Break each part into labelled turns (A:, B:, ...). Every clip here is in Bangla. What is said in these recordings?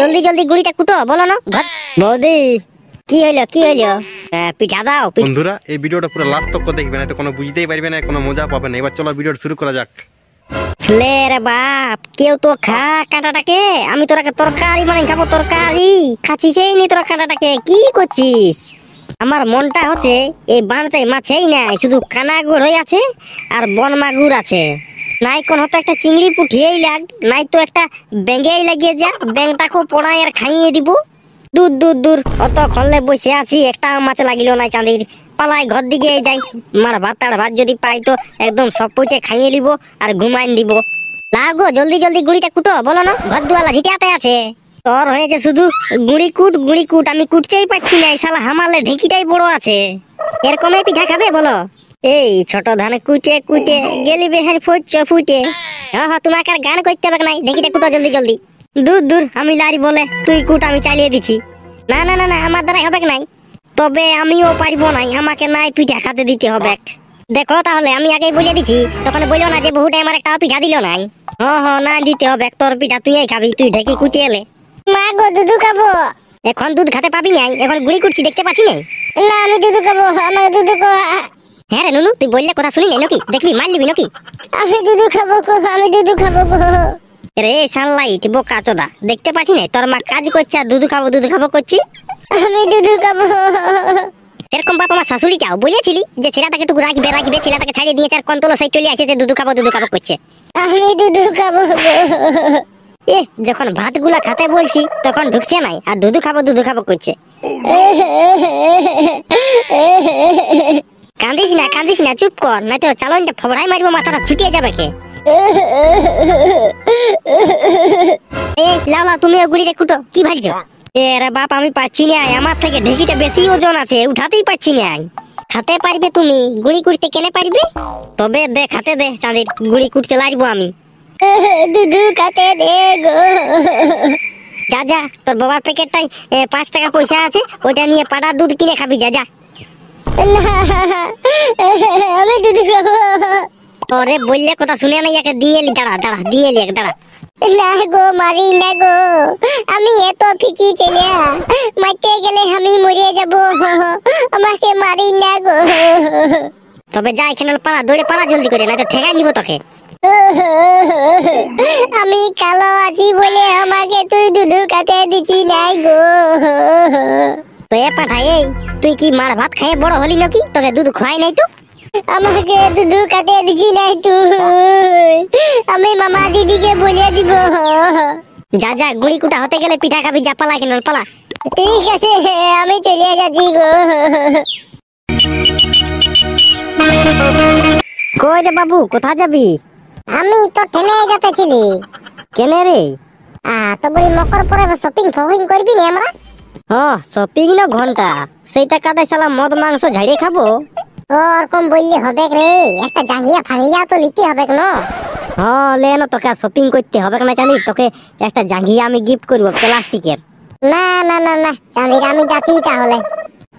A: জলদি জলদি গুড়িটা কুটো বলো না বৌদি কি হইলো কি হইলো পিঠা দাও বন্ধুরা এই ভিডিওটা পুরো লাস্ট তক দেখবে না তো কোনো বুঝতেই পারবে না কোনো মজা পাবে না এবার চলো ভিডিওটা শুরু করা যাক লে রে বাপ কেউ তো খা কাঁটাটাকে আমি তোরাকে তরকারি মানে খাবো তরকারি এই নি তোরা কাঁটাটাকে কি করছিস আমার মনটা হচ্ছে এই বানতে মাছেই নাই শুধু কানাগুড় হয়ে আছে আর বন মাগুর আছে নাই কোন তো একটা চিংড়ি পুঠিয়েই লাগ নাই তো একটা ব্যাঙেই লাগিয়ে যা ব্যাংটাকেও পড়ায় আর খাইয়ে দিব দূর দূর দূর অত খললে বসে আছি একটা মাছ লাগিল না চাঁদির পালাই ঘর দিকে যাই মার ভাত তার ভাত যদি পাই তো একদম সব পুঠে খাইয়ে দিব আর ঘুমাইন দিব লাগো জলদি জলদি গুড়িটা কুটো বলো না ঘর দুয়ালা ঝিটিয়াতে আছে তোর হয়েছে শুধু গুড়ি কুট গুড়ি কুট আমি কুটতেই পাচ্ছি না এই শালা হামালে ঢেঁকিটাই বড় আছে এরকমই পিঠা খাবে বলো এই ছোট ধান কুটে কুটে oh, গেলি বেহারি ফুটে ফুটে তোমাকে আর গান করতে হবে নাই ঢেঁকিটা কুটো জলদি জলদি দূর দূর আমি লারি বলে তুই কুট আমি চালিয়ে দিছি না না না না আমার দ্বারা হবে নাই তবে আমিও পারিব নাই আমাকে নাই পিঠা খাতে দিতে হবে দেখো তাহলে আমি আগেই বলে দিছি তখন বললো না যে বহুটাই আমার একটা পিঠা দিল নাই হ হ না দিতে হবে তোর পিঠা তুই খাবি তুই ঢেকি কুটি এলে মা গো দুধু খাবো এখন দুধ খাতে পাবি নাই এখন গুড়ি কুটছি দেখতে পাচ্ছি নাই না আমি দুধু খাবো আমার দুধু খাওয়া হ্যাঁ রে নুনু তুই বললে কথা শুনি নাকি দেখবি মারলিবি নাকি আমি দুধু খাবো আমি দুধু খাবো রে সানলাই বোকা চোদা দেখতে পাচ্ছি না তোর মা কাজ করছে আর দুধ খাবো দুধ খাবো করছি আমি দুধু খাবো এরকম বাপ আমার শাশুড়ি চাও বলেছিলি যে ছেলেটাকে একটু রাখবে রাখবে ছেলেটাকে ছাড়িয়ে দিয়েছে আর কন্তলো সাই চলে আসে যে দুধু খাবো দুধু খাবো করছে আমি দুধু খাবো এ যখন ভাতগুলা খাতে বলছি তখন ঢুকছে নাই আর দুধু খাবো দুধু খাবো করছে কান্দিস না কান্দিস না চুপ কর না তো চালনটা ফবড়াই মারবো মাথাটা ফুটিয়ে যাবে কে এ লালা তুমি গুড়িটা কুটো কি ভাবছো এ রে বাপ আমি পাচ্ছি না আমার থেকে ঢেকিটা বেশি ওজন আছে উঠাতেই পাচ্ছি না খাতে পারবে তুমি গুড়ি কুটতে কেনে পারবে তবে দে খাতে দে চাঁদের গুড়ি কুটতে লাগবো আমি দে গো যা যা তোর বাবার প্যাকেটটাই পাঁচ টাকা পয়সা আছে ওটা নিয়ে পাড়ার দুধ কিনে খাবি যা যা আমি দুধ খাবো ওরে বললে কথা শুনে আমি একে দিয়ে লি দাঁড়া দাঁড়া দিয়ে লি দাঁড়া না গো মারি না গো আমি এত ফিকি ছেলে মারতে গেলে আমি মরে যাব আমাকে মারি না গো তবে যা এখানে পালা দৌড়ে পালা জলদি করে না তো ঠেকাই নিব তোকে আমি কালো আছি বলে আমাকে তুই দুধু কাটে দিচ্ছি নাই গো তো এ পাঠাই এই তুই কি মার ভাত খাই বড় হলি নাকি তোকে দুধ খোয়াই নাই তো আমাকে দুধ কাটে দিছি নাই তু আমি মামা দিদিকে বলে দিব যা যা গুড়ি কুটা হতে গেলে পিঠা খাবি যা পালা কেন পালা ঠিক আছে আমি চলে যাচ্ছি গো কই রে বাবু কোথা যাবি আমি তো ঠেমে যেতেছিলি কেন রে আ তো বলি মকর পরে শপিং ফপিং করবি না আমরা হ্যাঁ শপিং না ঘন্টা সেইটা কাটাই সালা মদ মাংস ঝাড়িয়ে খাবো ওরকম বললে হবে রে একটা জাঙ্গিয়া ফাঙ্গিয়া তো নিতে হবে ন হ্যাঁ লে না তোকে শপিং করতে হবে না জানি তোকে একটা জাঙ্গিয়া আমি গিফট করবো প্লাস্টিকের না না না না আমি আমি যাচ্ছি তাহলে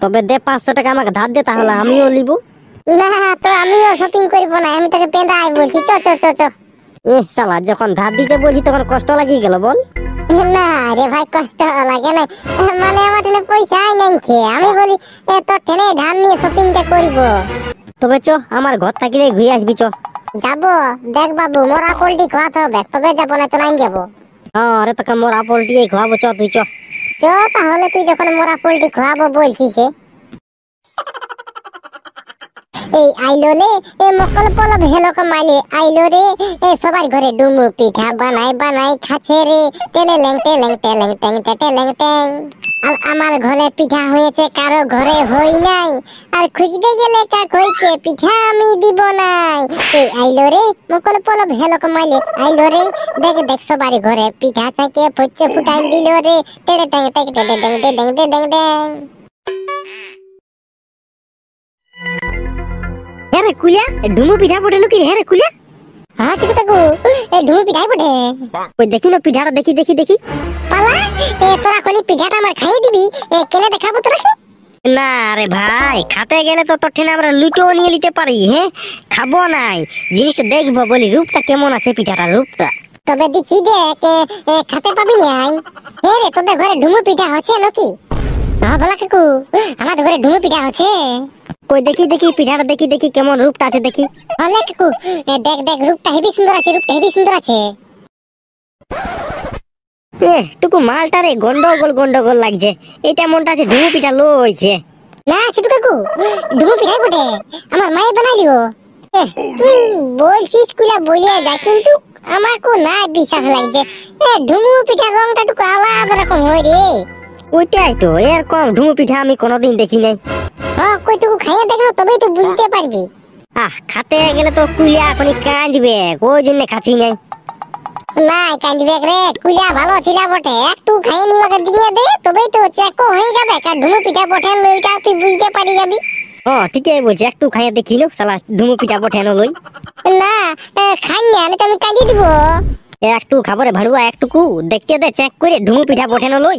A: তবে দে পাঁচশো টাকা আমাকে ধার দে তাহলে আমিও নিব না তো আমিও শপিং করবো না আমি তোকে পেঁদাই বলছি চ চ চ চ এ সালা যখন ধার দিতে বলছি তখন কষ্ট লাগিয়ে গেল বল রে ভাই কষ্ট লাগে না মানে আমার আমি বলি ধান নিয়ে করব তবে চো আমার ঘর ঘুরে আসবি চো যাব দেখ বাবু মোরা পোল্ট্রি খাওয়াতে হবে তবে যাব না তো নাই যাব হ্যাঁ আরে তোকে মোরা পোল্ট্রি খাওয়াবো চ তুই চ তাহলে তুই যখন মোরা পোল্ট্রি খাওয়াবো বলছিস এই আইলোলে এ মকল পলব হেলক মালি আইলো রে এ সবার ঘরে ডুমু পিঠা বানাই বানাই খাচ্ছে রে টেলে লেং টেলেং টেলেং টেং টেলেং আর আমার ঘরে পিঠা হয়েছে কারো ঘরে হই নাই আর খুঁজতে গেলে কাকইকে পিঠা আমি দিব নাই এই আইলো রে মকল পলব হেলক মালি আইলো রে দেখ দেখ সবার ঘরে পিঠা চাকে ফুচ্ছে ফুটাই দিল রে টেড়ে টেং টেং টেং টেং টেং টেং টেং কুলিয়া পিঠা পটে কুলিয়া হ্যাঁ এ পিঠাই পটে ওই দেখি না পিঠাটা দেখি দেখি দেখি পালা এ তোরা পিঠাটা আমার খাইয়ে দিবি এ কেনে দেখাবো তোরা না রে ভাই খাতে গেলে তো আমরা লুটো নিয়ে নিতে পারি হ্যাঁ খাবো নাই জিনিস দেখবো বলি রূপটা কেমন আছে পিঠাটার রূপটা তবে দিচ্ছি দেখ খাতে পাবি নাই হে রে তোদের ঘরে ঢুমু পিঠা হচ্ছে নাকি হ্যাঁ বলা কাকু আমার ঘরে ডুমু পিঠা হচ্ছে কই দেখি দেখি পিঠার দেখি দেখি কেমন রূপটা আছে দেখি হলে কাকু দেখ দেখ রূপটা হেভি সুন্দর আছে রূপটা হেভি সুন্দর আছে এ টুকু মালটা রে গন্ডগোল গন্ডগোল লাগছে এটা মনটা আছে ঢুঁ পিঠা লইছে না ছোট কাকু ঢুঁ পিঠা বটে আমার মা মায়ে এ তুই বলছিস কুলা বলিয়া যা কিন্তু আমার কো না বিশ্বাস লাগছে এ ঢুমু পিঠা রংটা টুকু আলাদা রকম হই রে ওইটাই তো এরকম ঢুমু পিঠা আমি কোনোদিন দেখি নাই কইটুকু খাইয়া দেখ না তবেই তো বুঝতে হ্যাঁ। পারবি আহ খাতে গেলে তো কুলিয়া কোনি কাঁদবে ওই জন্য খাচ্ছি নাই নাই কাঁদবে রে কুলিয়া ভালো ছিল বটে একটু খাইয়ে নিবাকে দিয়ে দে তবেই তো চেকও হয়ে যাবে কা ঢুলু পিঠা বঠেন লইটা তুই বুঝতে পারি যাবি ও ঠিকই বলছি একটু খাইয়ে দেখি লো শালা ধুমু পিঠা বঠেন লই না খাই না আমি তো আমি কাঁদি দিব একটু খাবারে ভাড়ুয়া একটুকু দেখতে দে চেক করে ঢুমু পিঠা বঠেন লই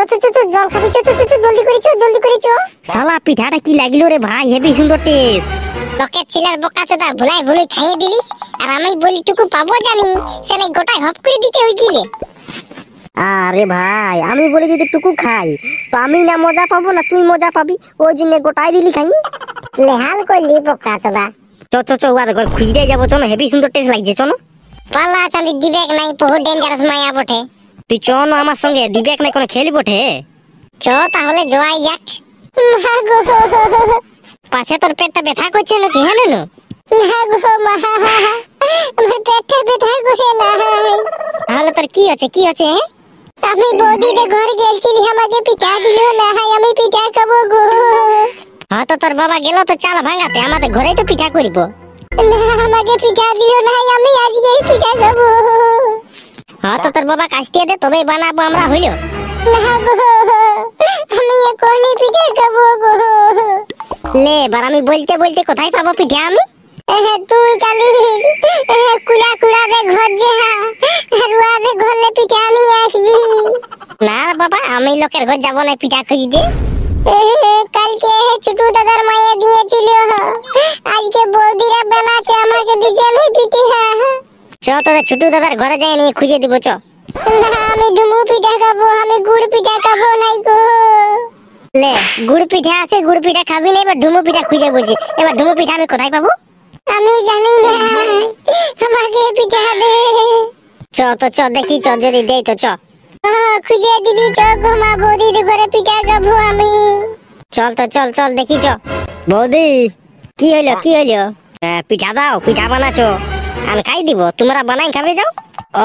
A: আমি আরে ভাই আমি বলে যদি টুকু খাই তো আমি না মজা পাবো না তুই মজা পাবি ওই জন্য গোটায় দিলি খাই লেহাল করলি বোকা চোদা চো চো চো ঘর খুঁজতে যাবো চলো হেভি সুন্দর টেস্ট লাগছে চলো পালা চাঁদি দিবেক নাই বহু ডেঞ্জারাস মায়া বটে তুই চ আমার সঙ্গে দিবেক না কোনো খেলি বটে চ তাহলে জোয়াই যাক পাছে তোর পেটটা ব্যথা করছে না কি হলো না তাহলে তোর কি আছে কি আছে হ্যাঁ? আমি বৌদিদের ঘরে গেলছিলি আমাকে পিঠা দিল না হাই আমি পিঠা খাবো গো হ্যাঁ তো তোর বাবা গেল তো চাল ভাঙাতে আমাদের ঘরেই তো পিঠা করিব না আমাকে পিঠা দিও না আমি আজকেই পিঠা খাবো হ্যাঁ তো তোর বাবা কাজটিয়ে দে তবেই বানাবো আমরা হইল আমি গো লে এবার আমি বলতে বলতে কোথায় পাবো পিঠা আমি হ্যাঁ, তুই চালিস হ্যাঁ, কুলা কুলা রে ঘর যে হ্যাঁ, রে ঘরলে পিঠা আমি আসবি না বাবা আমি লোকের ঘর যাব না পিঠা খুঁজি দে কালকে দাদার আজকে আমাকে দিয়েছে চ তোরা ছোটু দাদার ঘরে যাই নিয়ে খুঁজে দিব চ আমি ডুমু পিঠা খাবো আমি গুড় পিঠা খাবো নাই গো লে গুড় পিঠা আছে গুড় পিঠা খাবি এবার ডুমু পিঠা খুঁজে এবার ডুমু পিঠা আমি কোথায় আমি জানি না চ তো চ দেখি যদি দেই তো চ খুঁজে দিবি চ ঘুমা ঘরে পিঠা খাবো আমি চল তো চল চল দেখি চ কি হইলো কি হইলো পিঠা দাও পিঠা বানাচো আমি খাই দিব তোমরা বানাই খাবে যাও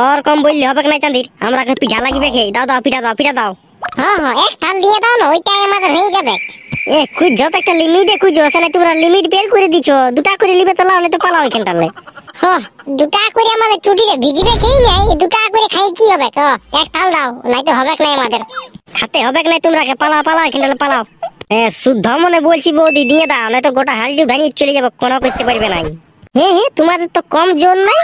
A: ওর কম বললে হবে না চাঁদির আমরা পিঠা লাগিবে খেয়ে দাও দাও পিঠা দাও পিঠা দাও হ্যাঁ হ্যাঁ এক থাল দিয়ে দাও না ওইটাই আমাদের হয়ে যাবে এ খুঁজো যত একটা লিমিটে খুঁজো সেখানে তোমরা লিমিট বের করে দিছো দুটা করে নিবে তো লাও না তো পালাও এখানটা লাই হ্যাঁ দুটা করে আমাদের চুটিতে ভিজিবে খেয়ে নাই দুটা করে খাই কি হবে তো এক থাল দাও নাই তো হবে না আমাদের খাতে হবে না তোমরা কে পালাও পালাও এখানটা পালাও এ শুদ্ধ মনে বলছি বৌদি দিয়ে দাও না তো গোটা হালজু ভেঙে চলে যাবো কোনো করতে পারবে নাই হে হে তোমাদের তো কম জোর নাই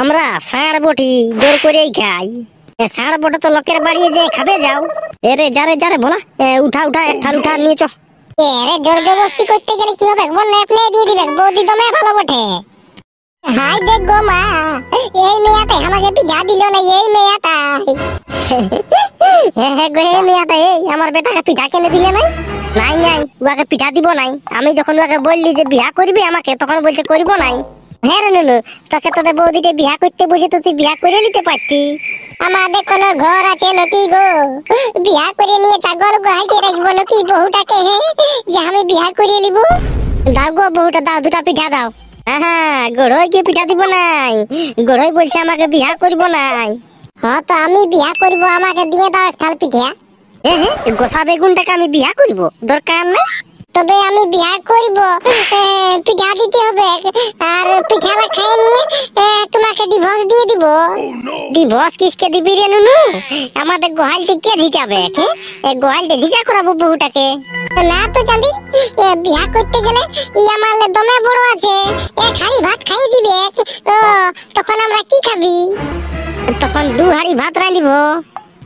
A: আমরা সার বটি জোর করেই খাই সার বটে তো লোকের বাড়িয়ে যে খাবে যাও এরে যারে যারে ভোলা উঠা উঠা এক থাল উঠা নিয়ে চ এরে জোর জবরদস্তি করতে গেলে কি হবে বল লেপ নিয়ে দিয়ে দিবে বৌদি দমে ভালো বটে হাই দেখ গো মা এই মেয়াটাই আমাকে পিঠা দিল না এই মেয়াটা হ্যাঁ হ্যাঁ গো এই আমার বেটাকে পিঠা কেনে দিলে নাই নাই নাই উহাকে পিঠা দিব নাই আমি যখন উহাকে বললি যে বিয়া করবি আমাকে তখন বলছে করিব নাই হ্যাঁ রে তোকে তোদের বৌদিটা বিয়া করতে বুঝে তো তুই বিয়া করে নিতে পারতি আমাদের কোন ঘর আছে নাকি গো বিয়া করে নিয়ে ছাগল গোহালটি রাখবো নাকি বহুটাকে হে যে আমি বিয়া করে নিব দাও গো বহুটা দাও দুটা পিঠা দাও হ্যাঁ গড়ই গিয়ে পিঠা দিব নাই গড়ই বলছে আমাকে বিয়া করব নাই হ্যাঁ তো আমি বিয়া করব আমাকে দিয়ে দাও একথাল পিঠা গোসা বেগুনটাকে আমি বিয়া করব দরকার তবে আমি বিয়া করব পিঠা দিতে হবে আর পিঠাটা খাই নিয়ে তোমাকে ডিভোর্স দিয়ে দিব ডিভোর্স কিসকে দিবি রে নুনু আমাদের গোহালটি কে ঝিটাবে এই গোহালটি ঝিটা করাবো বহুটাকে না তো জানি বিয়া করতে গেলে ই আমার দমে বড় আছে এ খালি ভাত খাই দিবে তখন আমরা কি খাবি তখন দু হাড়ি ভাত রাঁধিব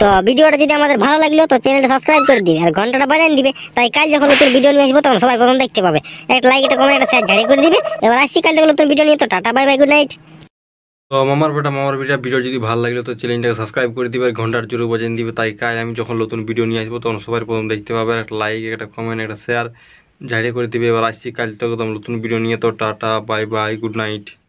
A: তো ভিডিওটা যদি আমাদের ভালো লাগলো তো চ্যানেলটা সাবস্ক্রাইব করে দিবে আর ঘন্টাটা বাজান দিবে তাই কাল যখন নতুন ভিডিও নিয়ে আসবো তখন সবাই প্রথম দেখতে পাবে একটা লাইক একটা কমেন্ট একটা শেয়ার ঝাড়ি করে দিবে এবার আসছি কাল যখন নতুন ভিডিও নিয়ে তো tata bye bye good night তো মামার বেটা মামার বেটা ভিডিও যদি ভালো লাগলো তো চ্যানেলটাকে সাবস্ক্রাইব করে দিবে আর ঘন্টার জোরে বাজান দিবে তাই কাল আমি যখন নতুন ভিডিও নিয়ে আসবো তখন সবাই প্রথম দেখতে পাবে একটা লাইক একটা কমেন্ট একটা শেয়ার ঝাড়িয়ে করে দিবে এবার আসছি কাল তখন নতুন ভিডিও নিয়ে তো tata bye bye good night